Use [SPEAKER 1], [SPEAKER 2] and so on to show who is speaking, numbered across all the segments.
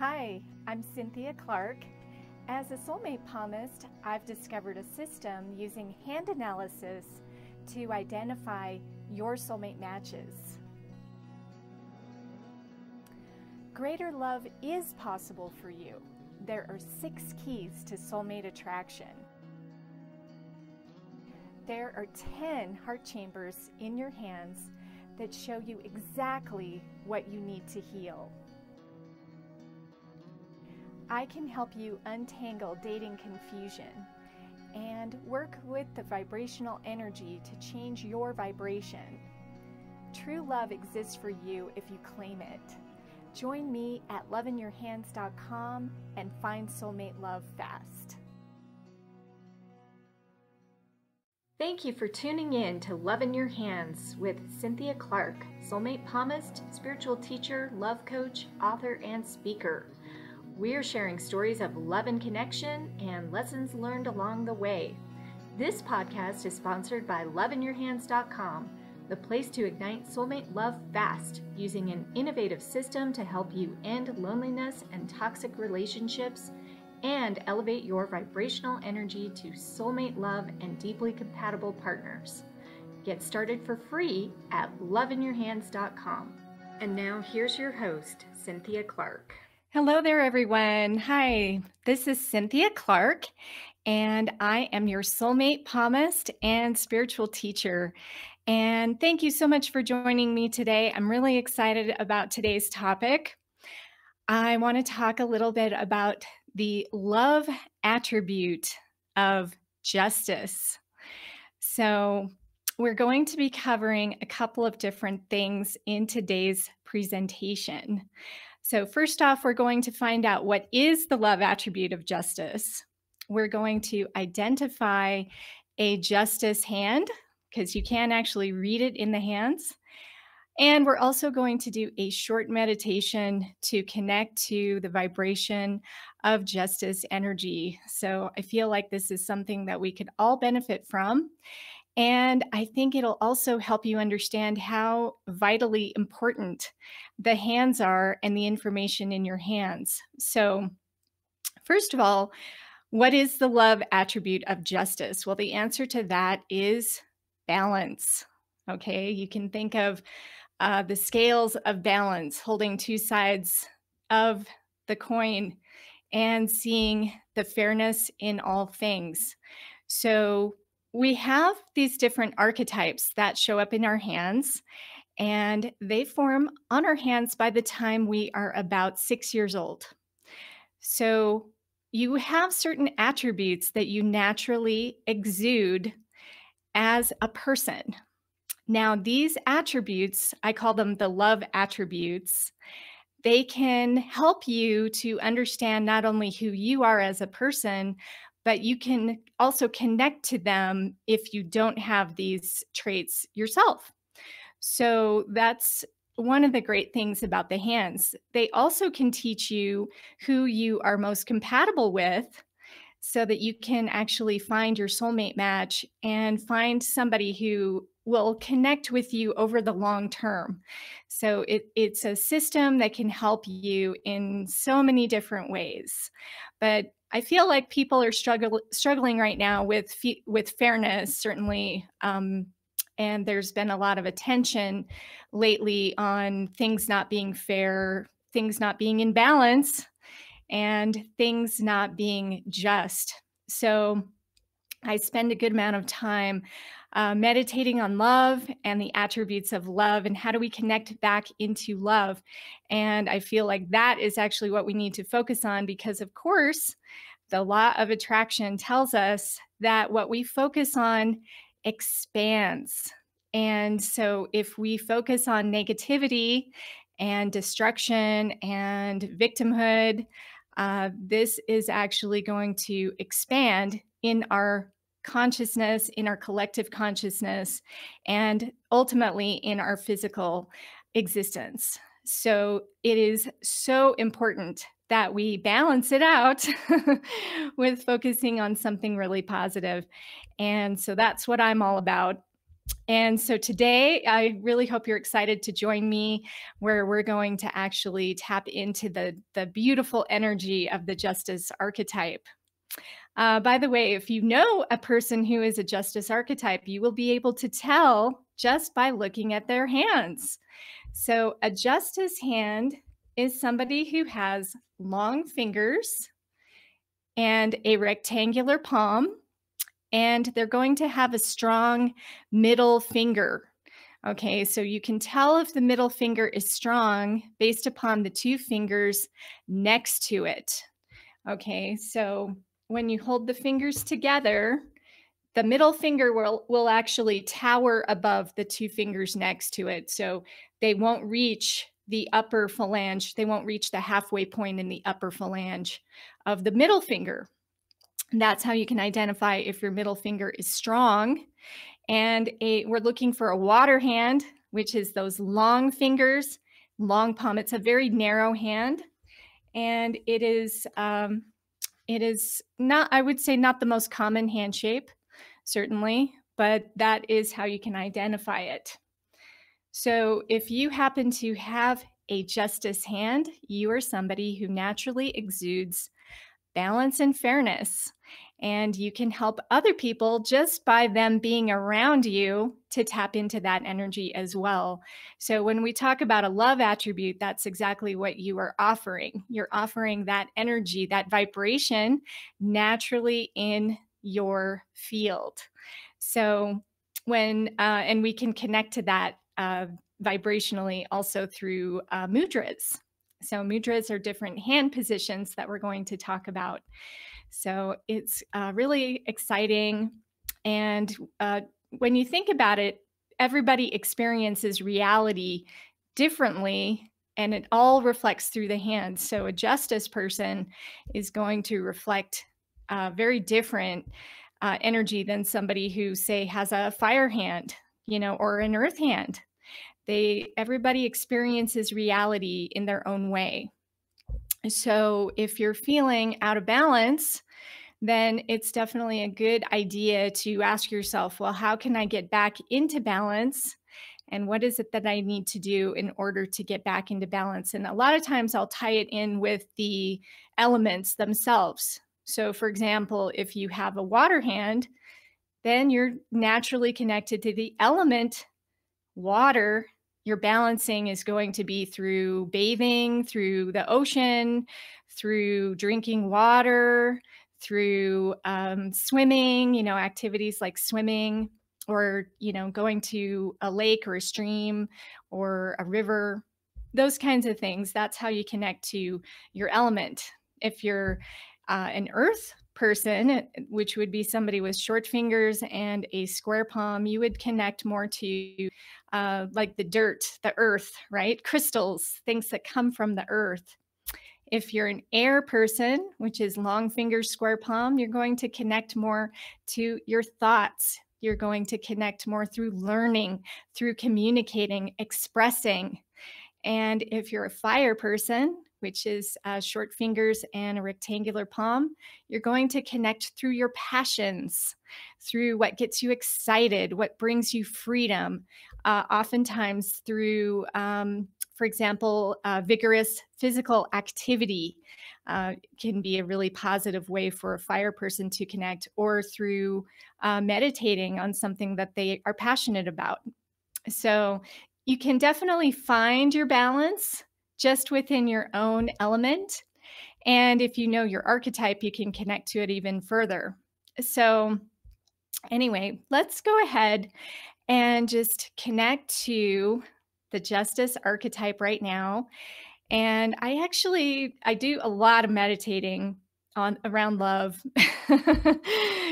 [SPEAKER 1] Hi, I'm Cynthia Clark. As a soulmate palmist, I've discovered a system using hand analysis to identify your soulmate matches. Greater love is possible for you. There are six keys to soulmate attraction. There are 10 heart chambers in your hands that show you exactly what you need to heal. I can help you untangle dating confusion and work with the vibrational energy to change your vibration. True love exists for you if you claim it. Join me at loveinyourhands.com and find soulmate love fast. Thank you for tuning in to Love in Your Hands with Cynthia Clark, soulmate palmist, spiritual teacher, love coach, author, and speaker. We're sharing stories of love and connection and lessons learned along the way. This podcast is sponsored by loveinyourhands.com, the place to ignite soulmate love fast using an innovative system to help you end loneliness and toxic relationships and elevate your vibrational energy to soulmate love and deeply compatible partners. Get started for free at loveinyourhands.com. And now here's your host, Cynthia Clark. Hello there, everyone. Hi, this is Cynthia Clark, and I am your soulmate palmist and spiritual teacher. And thank you so much for joining me today. I'm really excited about today's topic. I want to talk a little bit about the love attribute of justice. So, we're going to be covering a couple of different things in today's presentation. So, first off, we're going to find out what is the love attribute of justice. We're going to identify a justice hand because you can actually read it in the hands. And we're also going to do a short meditation to connect to the vibration of justice energy. So I feel like this is something that we could all benefit from. And I think it'll also help you understand how vitally important the hands are and the information in your hands. So, first of all, what is the love attribute of justice? Well, the answer to that is balance. Okay, you can think of uh, the scales of balance holding two sides of the coin and seeing the fairness in all things. So, we have these different archetypes that show up in our hands, and they form on our hands by the time we are about six years old. So you have certain attributes that you naturally exude as a person. Now, these attributes, I call them the love attributes, they can help you to understand not only who you are as a person, but you can also connect to them if you don't have these traits yourself. So that's one of the great things about the hands. They also can teach you who you are most compatible with so that you can actually find your soulmate match and find somebody who will connect with you over the long term. So it, it's a system that can help you in so many different ways. But I feel like people are struggle, struggling right now with with fairness, certainly. Um, and there's been a lot of attention lately on things not being fair, things not being in balance, and things not being just. So I spend a good amount of time uh, meditating on love and the attributes of love and how do we connect back into love. And I feel like that is actually what we need to focus on because, of course, the law of attraction tells us that what we focus on expands. And so if we focus on negativity and destruction and victimhood, uh, this is actually going to expand in our consciousness, in our collective consciousness, and ultimately in our physical existence. So it is so important that we balance it out with focusing on something really positive. And so that's what I'm all about. And so today, I really hope you're excited to join me where we're going to actually tap into the, the beautiful energy of the justice archetype. Uh, by the way, if you know a person who is a justice archetype, you will be able to tell just by looking at their hands. So, a justice hand is somebody who has long fingers and a rectangular palm, and they're going to have a strong middle finger. Okay, so you can tell if the middle finger is strong based upon the two fingers next to it. Okay, so when you hold the fingers together, the middle finger will, will actually tower above the two fingers next to it. So they won't reach the upper phalange, they won't reach the halfway point in the upper phalange of the middle finger. And that's how you can identify if your middle finger is strong. And a, we're looking for a water hand, which is those long fingers, long palm. It's a very narrow hand. And it is um, it is not, I would say, not the most common hand shape, certainly, but that is how you can identify it. So if you happen to have a justice hand, you are somebody who naturally exudes balance and fairness. And you can help other people just by them being around you to tap into that energy as well. So, when we talk about a love attribute, that's exactly what you are offering. You're offering that energy, that vibration naturally in your field. So, when, uh, and we can connect to that uh, vibrationally also through uh, mudras. So, mudras are different hand positions that we're going to talk about. So it's uh, really exciting. And uh, when you think about it, everybody experiences reality differently and it all reflects through the hands. So a justice person is going to reflect a uh, very different uh, energy than somebody who, say, has a fire hand, you know, or an earth hand. They everybody experiences reality in their own way. So if you're feeling out of balance, then it's definitely a good idea to ask yourself, well, how can I get back into balance? And what is it that I need to do in order to get back into balance? And a lot of times I'll tie it in with the elements themselves. So, for example, if you have a water hand, then you're naturally connected to the element water your balancing is going to be through bathing, through the ocean, through drinking water, through um, swimming, you know, activities like swimming or, you know, going to a lake or a stream or a river, those kinds of things. That's how you connect to your element. If you're uh, an earth person, eh, which would be somebody with short fingers and a square palm, you would connect more to uh, like the dirt, the earth, right? Crystals, things that come from the earth. If you're an air person, which is long fingers, square palm, you're going to connect more to your thoughts. You're going to connect more through learning, through communicating, expressing. And if you're a fire person, which is uh, short fingers and a rectangular palm. You're going to connect through your passions, through what gets you excited, what brings you freedom, uh, oftentimes through, um, for example, uh, vigorous physical activity. Uh, can be a really positive way for a fire person to connect, or through uh, meditating on something that they are passionate about. So you can definitely find your balance just within your own element. And if you know your archetype, you can connect to it even further. So, anyway, let's go ahead and just connect to the justice archetype right now. And I actually I do a lot of meditating on around love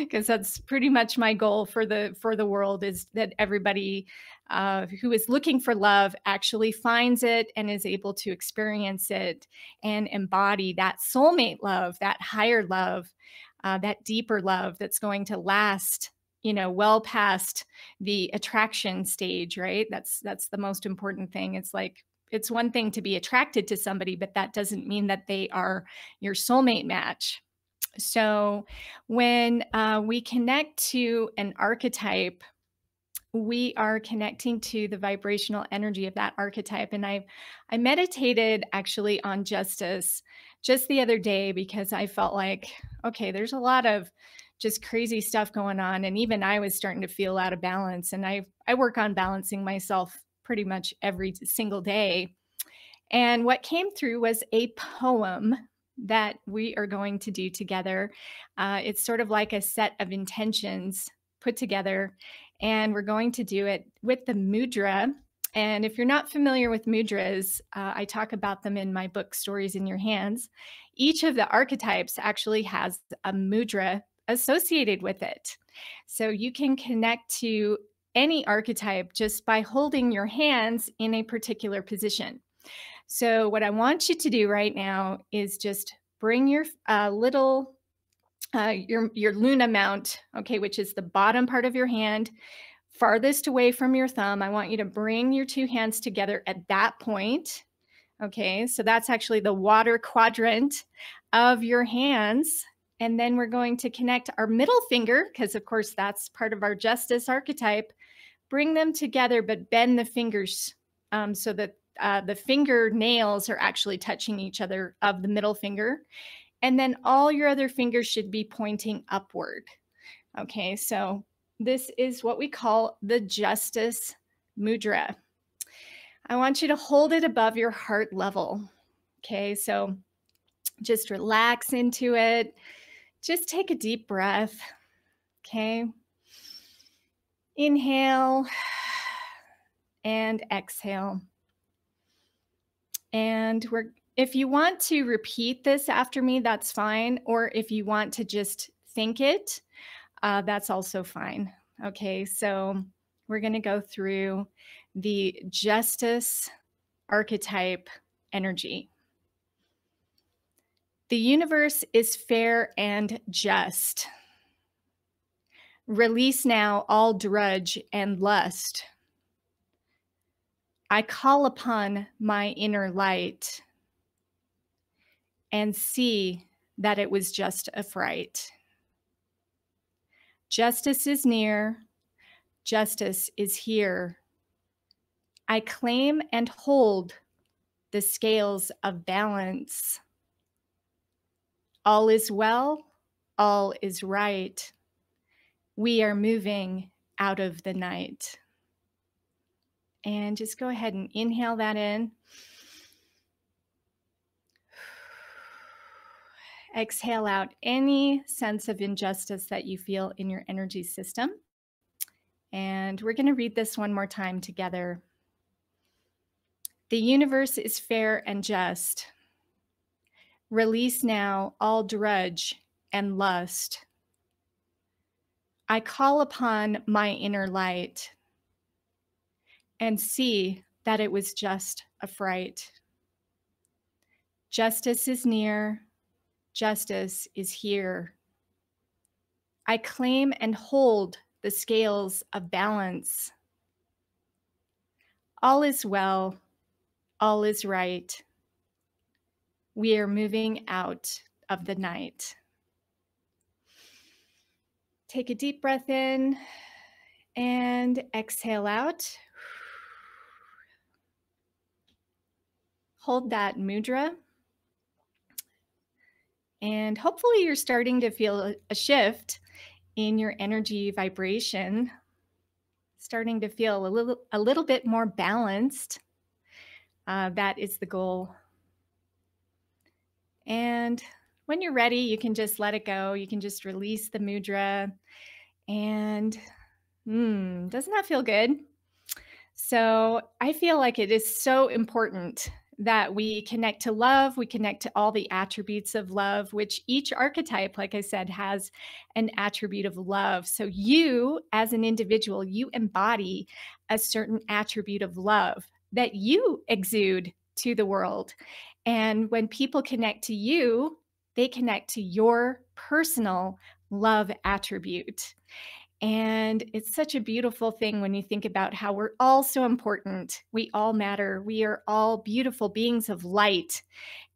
[SPEAKER 1] because that's pretty much my goal for the for the world is that everybody uh, who is looking for love actually finds it and is able to experience it and embody that soulmate love, that higher love, uh, that deeper love that's going to last you know well past the attraction stage right that's that's the most important thing it's like it's one thing to be attracted to somebody but that doesn't mean that they are your soulmate match so when uh, we connect to an archetype we are connecting to the vibrational energy of that archetype and i i meditated actually on justice just the other day because i felt like okay there's a lot of just crazy stuff going on and even i was starting to feel out of balance and i i work on balancing myself pretty much every single day and what came through was a poem that we are going to do together. Uh, it's sort of like a set of intentions put together and we're going to do it with the mudra. And if you're not familiar with mudras, uh, I talk about them in my book, Stories in Your Hands. Each of the archetypes actually has a mudra associated with it. So you can connect to any archetype just by holding your hands in a particular position. So, what I want you to do right now is just bring your uh, little uh, your, your luna mount, okay, which is the bottom part of your hand, farthest away from your thumb. I want you to bring your two hands together at that point. Okay, so that's actually the water quadrant of your hands. And then we're going to connect our middle finger, because of course that's part of our justice archetype. Bring them together, but bend the fingers um, so that uh, the nails are actually touching each other of the middle finger. And then all your other fingers should be pointing upward. Okay, so this is what we call the justice mudra. I want you to hold it above your heart level. Okay, so just relax into it. Just take a deep breath. Okay. Inhale and exhale. And we're if you want to repeat this after me, that's fine. Or if you want to just think it, uh, that's also fine. Okay, so we're going to go through the justice archetype energy. The universe is fair and just. Release now all drudge and lust. I call upon my inner light and see that it was just a fright. Justice is near, justice is here. I claim and hold the scales of balance. All is well, all is right. We are moving out of the night. And just go ahead and inhale that in. Exhale out any sense of injustice that you feel in your energy system. And we're going to read this one more time together. The universe is fair and just. Release now all drudge and lust. I call upon my inner light and see that it was just a fright. Justice is near justice is here. I claim and hold the scales of balance. All is well. All is right. We are moving out of the night. Take a deep breath in and exhale out. Hold that mudra. And hopefully, you're starting to feel a shift in your energy vibration, starting to feel a little, a little bit more balanced. Uh, that is the goal. And when you're ready, you can just let it go. You can just release the mudra. And mm, doesn't that feel good? So I feel like it is so important that we connect to love, we connect to all the attributes of love, which each archetype, like I said, has an attribute of love. So you, as an individual, you embody a certain attribute of love that you exude to the world. And when people connect to you, they connect to your personal love attribute. And it's such a beautiful thing when you think about how we're all so important. We all matter. We are all beautiful beings of light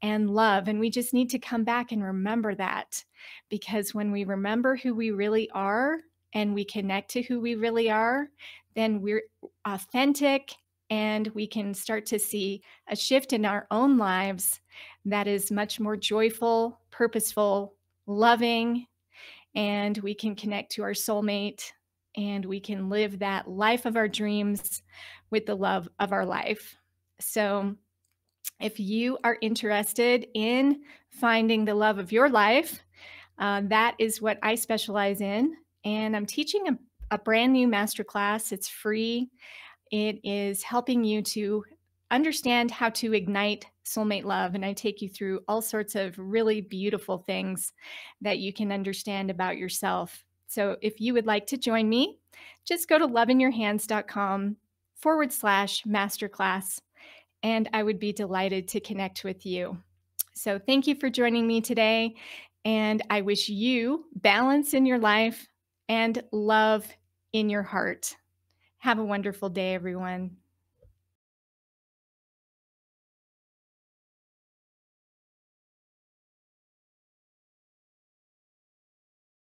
[SPEAKER 1] and love. And we just need to come back and remember that because when we remember who we really are and we connect to who we really are, then we're authentic and we can start to see a shift in our own lives that is much more joyful, purposeful, loving, and we can connect to our soulmate and we can live that life of our dreams with the love of our life. So, if you are interested in finding the love of your life, uh, that is what I specialize in. And I'm teaching a, a brand new masterclass. It's free, it is helping you to understand how to ignite soulmate love and I take you through all sorts of really beautiful things that you can understand about yourself. So if you would like to join me, just go to loveinyourhands.com forward slash masterclass, and I would be delighted to connect with you. So thank you for joining me today, and I wish you balance in your life and love in your heart. Have a wonderful day, everyone.